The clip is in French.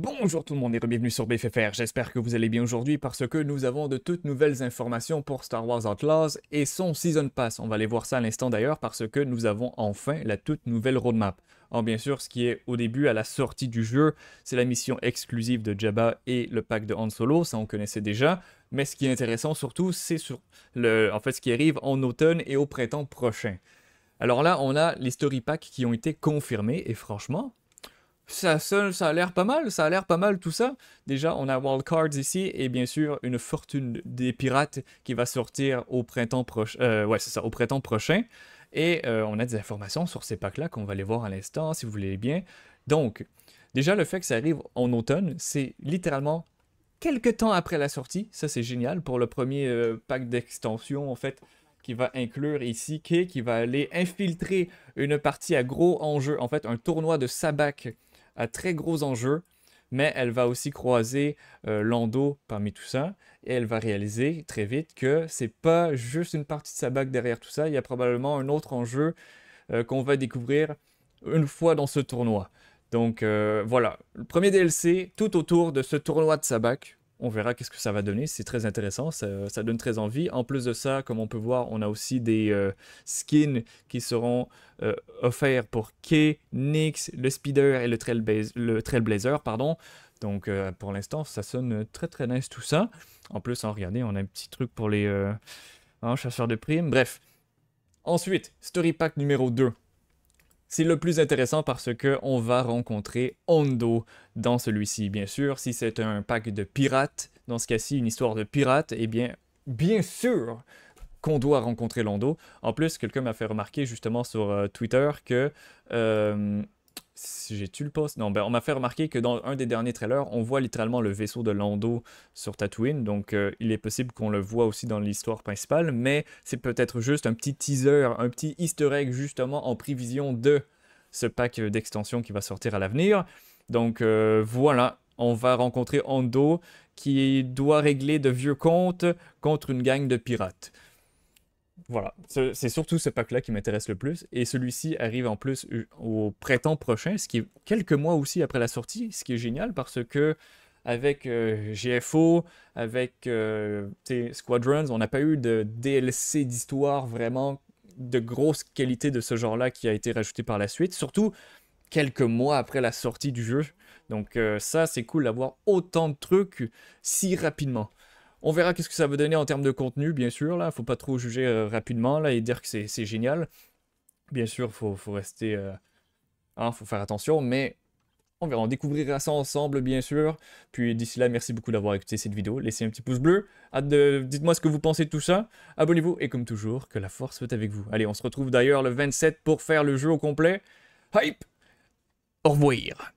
Bonjour tout le monde et bienvenue sur BFFR, j'espère que vous allez bien aujourd'hui parce que nous avons de toutes nouvelles informations pour Star Wars Outlaws et son Season Pass. On va aller voir ça à l'instant d'ailleurs parce que nous avons enfin la toute nouvelle roadmap. Alors bien sûr, ce qui est au début à la sortie du jeu, c'est la mission exclusive de Jabba et le pack de Han Solo, ça on connaissait déjà, mais ce qui est intéressant surtout, c'est sur le, en fait ce qui arrive en automne et au printemps prochain. Alors là, on a les story packs qui ont été confirmés et franchement, ça, ça, a l'air pas mal, ça a l'air pas mal tout ça. Déjà, on a Wild Cards ici et bien sûr une fortune des pirates qui va sortir au printemps prochain. Euh, ouais, c'est ça, au printemps prochain. Et euh, on a des informations sur ces packs-là qu'on va aller voir à l'instant, si vous voulez bien. Donc, déjà, le fait que ça arrive en automne, c'est littéralement quelques temps après la sortie. Ça, c'est génial pour le premier euh, pack d'extension, en fait qui va inclure ici qui va aller infiltrer une partie à gros enjeu en fait un tournoi de sabac très gros enjeux, mais elle va aussi croiser euh, Lando parmi tout ça, et elle va réaliser très vite que c'est pas juste une partie de sa bague derrière tout ça, il y a probablement un autre enjeu euh, qu'on va découvrir une fois dans ce tournoi. Donc euh, voilà, le premier DLC tout autour de ce tournoi de sabac on verra qu'est-ce que ça va donner. C'est très intéressant, ça, donne très envie. En plus de ça, comme on peut voir, on a aussi des euh, skins qui seront euh, offerts pour Kay, Nyx, le Speeder et le, Trailblazer. pardon. Donc euh, pour l'instant, ça sonne très très nice tout ça. En plus, hein, regardez, on a un petit truc pour les hein, chasseurs de primes. Bref. Ensuite, Story Pack numéro 2. C'est le plus intéressant parce que on va rencontrer Hondo dans celui-ci. Bien sûr, si c'est un pack de pirates, dans ce cas-ci une histoire de pirates, eh bien, bien sûr qu'on doit rencontrer Londo. En plus, quelqu'un m'a fait remarquer justement sur euh, Twitter que euh, j'ai-tu le poste Non, ben on m'a fait remarquer que dans un des derniers trailers, on voit littéralement le vaisseau de Lando sur Tatooine, donc euh, il est possible qu'on le voit aussi dans l'histoire principale, mais c'est peut-être juste un petit teaser, un petit easter egg justement en prévision de ce pack d'extension qui va sortir à l'avenir. Donc euh, voilà, on va rencontrer Lando qui doit régler de vieux comptes contre une gang de pirates voilà, c'est surtout ce pack-là qui m'intéresse le plus. Et celui-ci arrive en plus au printemps prochain, ce qui est quelques mois aussi après la sortie, ce qui est génial parce que avec euh, GFO, avec euh, Squadrons, on n'a pas eu de DLC d'histoire vraiment de grosse qualité de ce genre-là qui a été rajouté par la suite, surtout quelques mois après la sortie du jeu. Donc euh, ça, c'est cool d'avoir autant de trucs si rapidement. On verra qu'est-ce que ça va donner en termes de contenu, bien sûr. Là, faut pas trop juger euh, rapidement là et dire que c'est génial. Bien sûr, faut, faut rester, euh, hein, faut faire attention, mais on verra, on découvrira ça ensemble, bien sûr. Puis d'ici là, merci beaucoup d'avoir écouté cette vidéo. Laissez un petit pouce bleu. Dites-moi ce que vous pensez de tout ça. Abonnez-vous et comme toujours, que la force soit avec vous. Allez, on se retrouve d'ailleurs le 27 pour faire le jeu au complet. Hype! Au revoir!